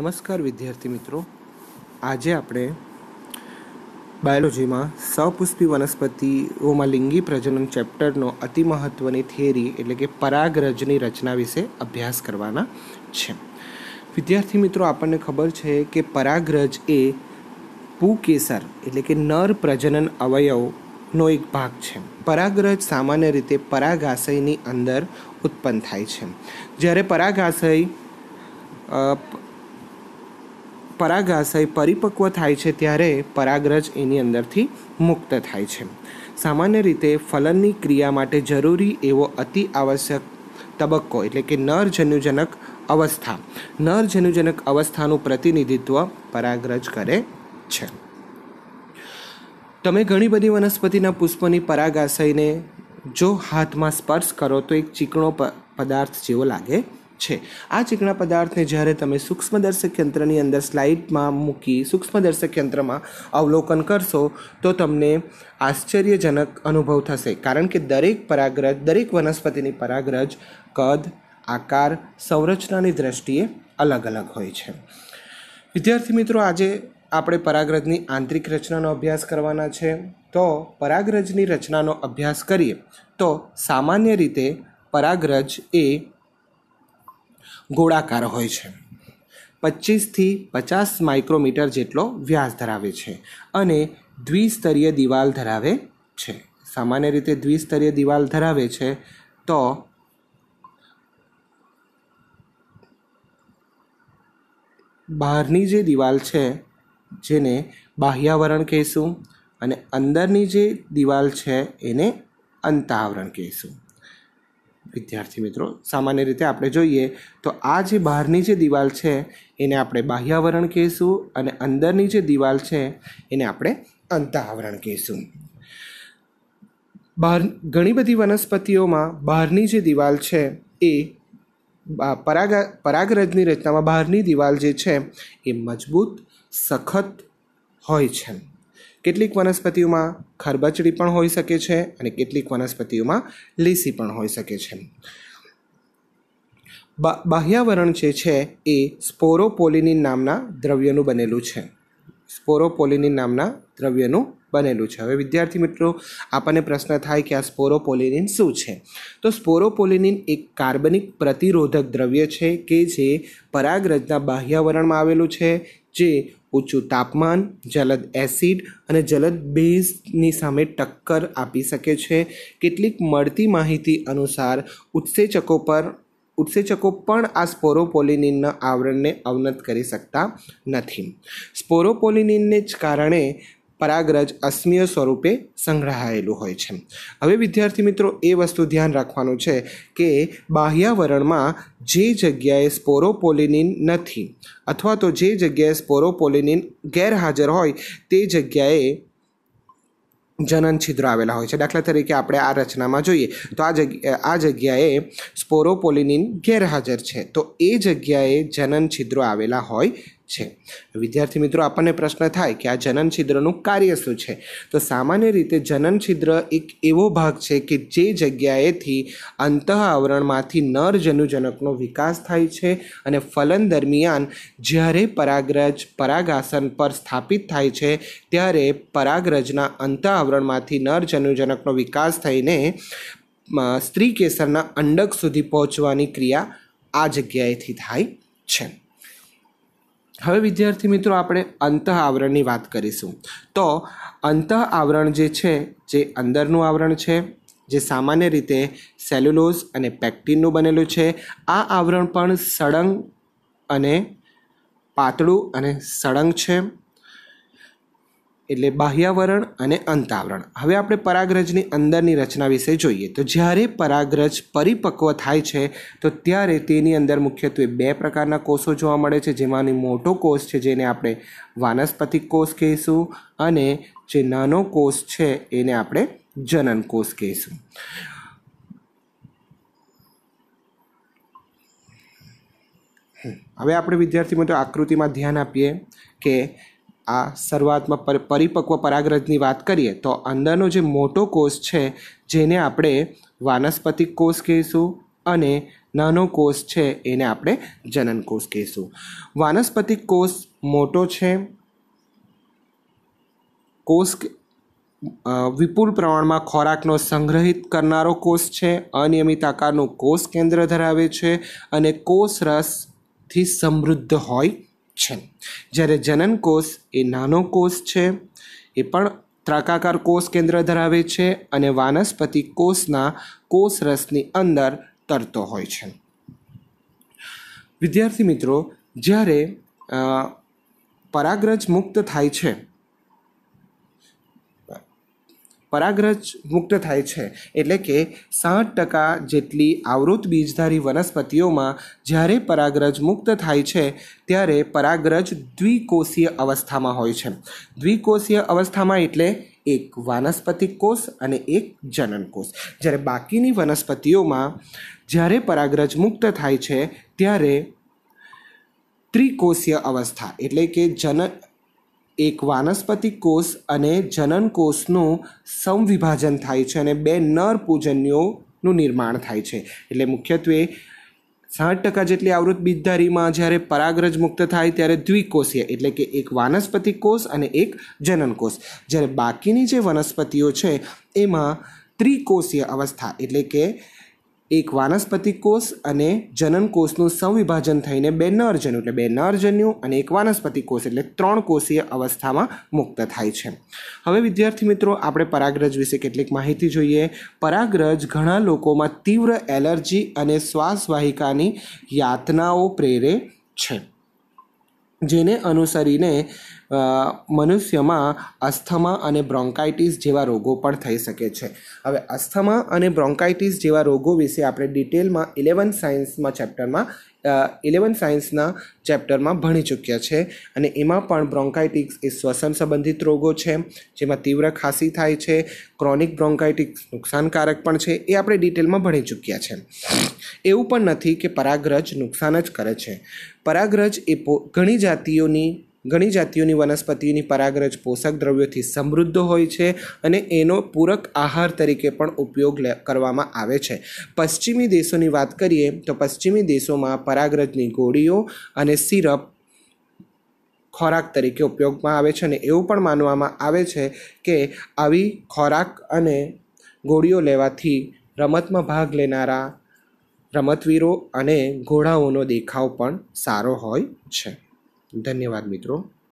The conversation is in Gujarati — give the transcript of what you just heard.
નમસ્કાર વિદ્યાર્થી મિત્રો આજે આપણે બાયોલોજીમાં સપુષ્પી વનસ્પતિઓમાં લિંગી પ્રજનન ચેપ્ટરનો અતિ મહત્ત્વની થિયરી એટલે કે પરાગરજની રચના વિશે અભ્યાસ કરવાના છે વિદ્યાર્થી મિત્રો આપણને ખબર છે કે પરાગરજ એ પુકેસર એટલે કે નર પ્રજનન અવયવનો એક ભાગ છે પરાગરજ સામાન્ય રીતે પરાગાશયની અંદર ઉત્પન્ન થાય છે જ્યારે પરાગાશય પરાગાશય પરિપક્વ થાય છે ત્યારે પરાગરજ એની અંદરથી મુક્ત થાય છે સામાન્ય રીતે ફલનની ક્રિયા માટે જરૂરી એવો અતિ આવશ્યક તબક્કો એટલે કે નર નરજન્યુજનક અવસ્થા નર નરજન્યુજનક અવસ્થાનું પ્રતિનિધિત્વ પરાગરજ કરે છે તમે ઘણી બધી વનસ્પતિના પુષ્પની પરાગાશયને જો હાથમાં સ્પર્શ કરો તો એક ચીકણો પદાર્થ જેવો લાગે છે આ ચીકણા પદાર્થને જ્યારે તમે સૂક્ષ્મદર્શક યંત્રની અંદર સ્લાઇડમાં મૂકી સૂક્ષ્મદર્શક યંત્રમાં અવલોકન કરશો તો તમને આશ્ચર્યજનક અનુભવ થશે કારણ કે દરેક પરાગરજ દરેક વનસ્પતિની પરાગરજ કદ આકાર સંરચનાની દ્રષ્ટિએ અલગ અલગ હોય છે વિદ્યાર્થી મિત્રો આજે આપણે પરાગરજની આંતરિક રચનાનો અભ્યાસ કરવાના છે તો પરાગરજની રચનાનો અભ્યાસ કરીએ તો સામાન્ય રીતે પરાગરજ એ ગોળાકાર હોય છે પચીસથી પચાસ માઇક્રોમીટર જેટલો વ્યાસ ધરાવે છે અને દ્વિસ્તરીય દિવાલ ધરાવે છે સામાન્ય રીતે દ્વિસ્તરીય દિવાલ ધરાવે છે તો બહારની જે દિવાલ છે જેને બાહ્યાવરણ કહીશું અને અંદરની જે દિવાલ છે એને અંતાવરણ કહીશું વિદ્યાર્થી મિત્રો સામાન્ય રીતે આપણે જોઈએ તો આ જે બહારની જે દિવાલ છે એને આપણે બાહ્યાવરણ કહીશું અને અંદરની જે દિવાલ છે એને આપણે અંતાવરણ કહીશું બહાર ઘણી બધી વનસ્પતિઓમાં બહારની જે દિવાલ છે એ પરાગ પરાગરજની રચનામાં બહારની દિવાલ જે છે એ મજબૂત સખત હોય છે કેટલીક વનસ્પતિઓમાં ખરબચડી પણ હોઈ શકે છે અને કેટલીક વનસ્પતિઓમાં લીસી પણ હોઈ શકે છે બાહ્યાવરણ જે છે એ સ્પોરોપોલિનિન નામના દ્રવ્યનું બનેલું છે સ્પોરોપોલિનિન નામના દ્રવ્યનું બનેલું છે હવે વિદ્યાર્થી મિત્રો આપણને પ્રશ્ન થાય કે આ સ્પોરોપોલિનિન શું છે તો સ્પોરોપોલિનિન એક કાર્બનિક પ્રતિરોધક દ્રવ્ય છે કે જે પરાગરજના બાહ્યાવરણમાં આવેલું છે જે ઊંચું તાપમાન જલદ એસિડ અને જલદ બેઝની સામે ટક્કર આપી શકે છે કેટલીક મળતી માહિતી અનુસાર ઉત્સેચકો પર ઉત્સેચકો પણ આ સ્પોરોપોલિનિનના આવરણને અવનત કરી શકતા નથી સ્પોરોપોલિનિનને જ કારણે પરાગરજ અસ્મિય સ્વરૂપે સંગ્રહાયેલું હોય છે હવે વિદ્યાર્થી મિત્રો એ વસ્તુ ધ્યાન રાખવાનું છે કે બાહ્યાવરણમાં જે જગ્યાએ સ્પોરોપોલિનિન નથી અથવા તો જે જગ્યાએ સ્પોરોપોલિનિન ગેરહાજર હોય તે જગ્યાએ જનન છિદ્રો આવેલા હોય છે દાખલા તરીકે આપણે આ રચનામાં જોઈએ તો આ જગ્યા આ જગ્યાએ સ્પોરોપોલિનિન ગેરહાજર છે તો એ જગ્યાએ જનન છિદ્રો આવેલા હોય છે વિદ્યાર્થી મિત્રો આપણને પ્રશ્ન થાય કે આ જનન છિદ્રનું કાર્ય શું છે તો સામાન્ય રીતે જનન છિદ્ર એક એવો ભાગ છે કે જે જગ્યાએથી અંતઃ આવરણમાંથી નર જનુજનકનો વિકાસ થાય છે અને ફલન દરમિયાન જ્યારે પરાગરજ પરાગાસન પર સ્થાપિત થાય છે ત્યારે પરાગરજના અંત આવરણમાંથી નર જનુજનકનો વિકાસ થઈને સ્ત્રી કેસરના અંડક સુધી પહોંચવાની ક્રિયા આ જગ્યાએથી થાય છે હવે વિદ્યાર્થી મિત્રો આપણે અંતઃ આવરણની વાત કરીશું તો અંતઃ આવરણ જે છે જે અંદરનું આવરણ છે જે સામાન્ય રીતે સેલ્યુલોઝ અને પેક્ટિનનું બનેલું છે આ આવરણ પણ સળંગ અને પાતળું અને સળંગ છે એટલે બાહ્યાવરણ અને અંતાવરણ હવે આપણે પરાગરજની અંદરની રચના વિશે જોઈએ તો જ્યારે પરાગરજ પરિપક્વ થાય છે તો ત્યારે તેની અંદર મુખ્યત્વે બે પ્રકારના કોષો જોવા મળે છે જેમાંની મોટો કોષ છે જેને આપણે વાનસ્પતિક કોષ કહીશું અને જે નાનો કોષ છે એને આપણે જનન કોષ કહીશું હવે આપણે વિદ્યાર્થી મિત્રો આકૃતિમાં ધ્યાન આપીએ કે આ શરૂઆતમાં પરિપક્વ પરાગરજની વાત કરીએ તો અંદરનો જે મોટો કોષ છે જેને આપણે વાનસ્પતિક કોષ કહીશું અને નાનો કોષ છે એને આપણે જનન કોષ કહીશું વાનસ્પતિક કોષ મોટો છે કોષ વિપુલ પ્રમાણમાં ખોરાકનો સંગ્રહિત કરનારો કોષ છે અનિયમિત આકારનું કોષ કેન્દ્ર ધરાવે છે અને કોષ રસથી સમૃદ્ધ હોય છે જ્યારે જનન કોષ એ નાનો કોષ છે એ પણ ત્રાકાકાર કોષ કેન્દ્ર ધરાવે છે અને વાનસ્પતિ કોષના કોષ રસની અંદર તરતો હોય છે વિદ્યાર્થી મિત્રો જ્યારે પરાગ્રજ મુક્ત થાય છે પરાગરજ મુક્ત થાય છે એટલે કે સાઠ ટકા જેટલી આવૃત બીજધારી વનસ્પતિઓમાં જ્યારે પરાગરજ મુક્ત થાય છે ત્યારે પરાગરજ દ્વિકોષીય અવસ્થામાં હોય છે દ્વિકોષીય અવસ્થામાં એટલે એક વાનસ્પતિક કોષ અને એક જનન કોષ જ્યારે બાકીની વનસ્પતિઓમાં જ્યારે પરાગરજ મુક્ત થાય છે ત્યારે ત્રિકોષીય અવસ્થા એટલે કે જન એક વાનસ્પતિ કોષ અને જનન કોષનું સંવિભાજન થાય છે અને બે નર પૂજન્યોનું નિર્માણ થાય છે એટલે મુખ્યત્વે સાઠ ટકા જેટલી આવૃત બીજધારીમાં જ્યારે પરાગરજ મુક્ત થાય ત્યારે દ્વિકોષીય એટલે કે એક વાનસ્પતિ કોષ અને એક જનન કોષ જ્યારે બાકીની જે વનસ્પતિઓ છે એમાં ત્રિકોષીય અવસ્થા એટલે કે એક વાનસ્પતિ કોષ અને જનન કોષનું સંવિભાજન થઈને બે નરજન્યુ એટલે બે નરજન્યુ અને એક વાનસ્પતિ કોષ એટલે ત્રણ કોષીય અવસ્થામાં મુક્ત થાય છે હવે વિદ્યાર્થી મિત્રો આપણે પરાગરજ વિશે કેટલીક માહિતી જોઈએ પરાગરજ ઘણા લોકોમાં તીવ્ર એલર્જી અને શ્વાસવાહિકાની યાતનાઓ પ્રેરે છે જેને અનુસરીને મનુષ્યમાં અસ્થમા અને બ્રોન્કાઇટિસ જેવા રોગો પણ થઈ શકે છે હવે અસ્થમા અને બ્રોન્કાઇટિસ જેવા રોગો વિશે આપણે ડિટેલમાં ઇલેવન સાયન્સમાં ચેપ્ટરમાં ઇલેવન સાયન્સના ચેપ્ટરમાં ભણી ચૂક્યા છે અને એમાં પણ બ્રોન્કાઇટિક્સ એ શ્વસન સંબંધિત રોગો છે જેમાં તીવ્ર ખાંસી થાય છે ક્રોનિક બ્રોન્કાઇટિક્સ નુકસાનકારક પણ છે એ આપણે ડિટેલમાં ભણી ચૂક્યા છે એવું પણ નથી કે પરાગરજ નુકસાન જ કરે છે પરાગ્રજ એ પો ઘણી જાતિઓની ઘણી જાતિઓની વનસ્પતિઓની પરાગરજ પોષક દ્રવ્યોથી સમૃદ્ધ હોય છે અને એનો પૂરક આહાર તરીકે પણ ઉપયોગ કરવામાં આવે છે પશ્ચિમી દેશોની વાત કરીએ તો પશ્ચિમી દેશોમાં પરાગરજની ગોળીઓ અને સિરપ ખોરાક તરીકે ઉપયોગમાં આવે છે અને એવું પણ માનવામાં આવે છે કે આવી ખોરાક અને ગોળીઓ લેવાથી રમતમાં ભાગ લેનારા રમતવીરો અને ઘોડાઓનો દેખાવ પણ સારો હોય છે ધન્યવાદ મિત્રો